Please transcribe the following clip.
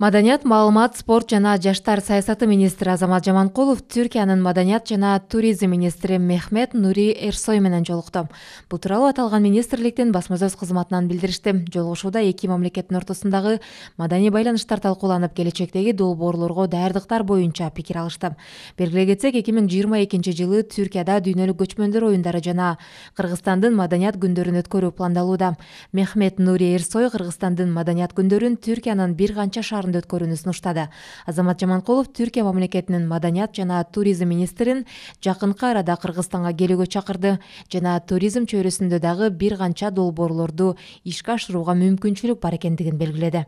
маданият маалымат спорт жана жаштар саясаты министри азамат жаманкулов түркиянын маданият жана туризм министри мехмед нури эрсой менен жолукту бул тууралуу аталган министрликтин басма сөз кызматынан билдиришти жолугушууда эки мамлекеттин ортосундагы маданий байланыштар талкууланып келечектеги долбоорлорго даярдыктар боюнча пикир алышты белгилей кетсек эки миң жыйырма экинчи жылы түркияда дүйнөлүк көчмөндөр оюндары жана кыргызстандын маданият күндөрүн өткөрүү пландалууда мехмед нури эрсой кыргызстандын маданият күндөрүн түркиянын бир канча шаар шаарында өткөрүүнү сунуштады азамат жаманкулов түркия мамлекетинин маданият жана туризм министрин жакынкы арада кыргызстанга келүүгө чакырды жана туризм чөйрөсүндө дагы бир канча долбоорлорду ишке ашырууга мүмкүнчүлүк бар экендигин белгиледи